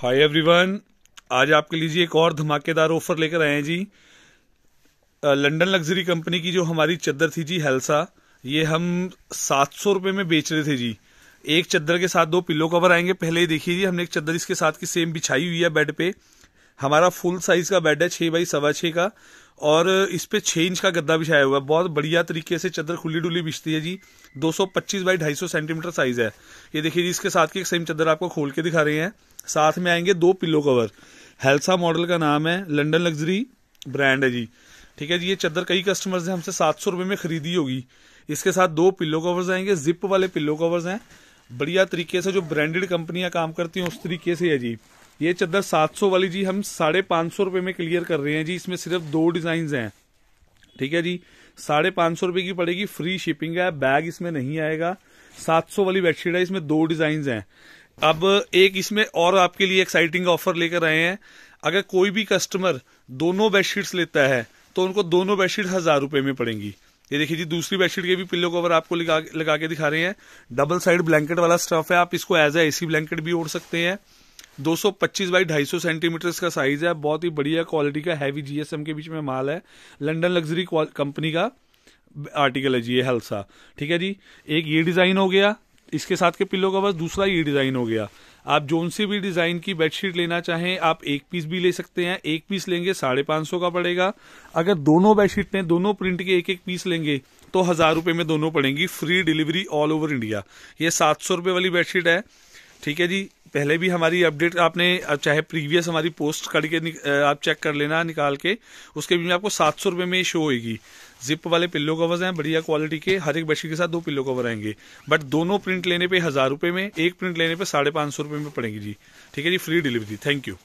hi everyone आज आपके लिए एक और धमाकेदार ऑफर लेकर आए हैं जी लंदन लग्जरी कंपनी की जो हमारी चद्दर थी जी हेल्सा ये हम सात सौ रुपये में बेच रहे थे जी एक चद्दर के साथ दो पिलो कवर आएंगे पहले ही देखिए जी हमने एक चद्दर इसके साथ की सेम बिछाई हुई है बेड पे हमारा फुल साइज का बेड है छह बाई सवा छः का और इस पे छह इंच का गद्दा बिछाया हुआ है बहुत बढ़िया तरीके से चादर खुली डुली बिछती है जी 225 बाई सौ सेंटीमीटर साइज है ये देखिए जी इसके साथ की एक सेम चादर आपको खोल के दिखा रहे हैं साथ में आएंगे दो पिलो कवर हेल्सा मॉडल का नाम है लंडन लग्जरी ब्रांड है जी ठीक है जी ये चादर कई कस्टमर्स ने हमसे सात सौ रुपये में खरीदी होगी इसके साथ दो पिल्लो कवर्स आएंगे जिप वाले पिल्लो कवर्स हैं बढ़िया तरीके से जो ब्रांडेड कंपनियां काम करती हैं उस तरीके से है जी ये सात 700 वाली जी हम साढ़े पांच सौ रुपए में क्लियर कर रहे हैं जी इसमें सिर्फ दो डिज़ाइन हैं ठीक है जी साढ़े पांच सौ रुपए की पड़ेगी फ्री शिपिंग है बैग इसमें नहीं आएगा 700 वाली बेडशीट है इसमें दो डिज़ाइन हैं अब एक इसमें और आपके लिए एक्साइटिंग ऑफर लेकर आए हैं अगर कोई भी कस्टमर दोनों बेडशीट्स लेता है तो उनको दोनों बेडशीट हज़ार रुपए में पड़ेंगी ये देखिए जी दूसरी बेडशीट के भी पिल्लो कवर आपको लगा लगा के दिखा रहे हैं डबल साइड ब्लैंकेट वाला स्टफ है आप इसको एज ए एसी ब्लैंकेट भी ओढ़ सकते हैं 225 बाई 250 सेंटीमीटर का साइज है बहुत ही बढ़िया क्वालिटी का हैवी जीएसएम के बीच में माल है लंडन लग्जरी कंपनी का आर्टिकल है जी ये हल्सा ठीक है जी एक ये डिज़ाइन हो गया इसके साथ के पिल्लो का बस दूसरा ये डिज़ाइन हो गया आप जोन सी भी डिज़ाइन की बेडशीट लेना चाहें आप एक पीस भी ले सकते हैं एक पीस लेंगे साढ़े पांच सौ का पड़ेगा अगर दोनों बेडशीट ने दोनों प्रिंट के एक एक पीस लेंगे तो हज़ार रुपए में दोनों पड़ेंगी free delivery all over India ये सात सौ रुपए वाली बेडशीट है ठीक है जी पहले भी हमारी अपडेट आपने चाहे प्रीवियस हमारी पोस्ट करके आप चेक कर लेना निकाल के उसके बीच में आपको सात सौ रुपये में शो होगी जिप वाले पिल्लो कवर्स हैं बढ़िया क्वालिटी के हर एक बेडशीट के साथ दो पिल्लो कवर आएंगे बट दोनों प्रिंट लेने पे हज़ार रुपये में एक प्रिंट लेने पे साढ़े पाँच सौ रुपये में पड़ेगी जी ठीक है जी फ्री डिलीवरी थैंक यू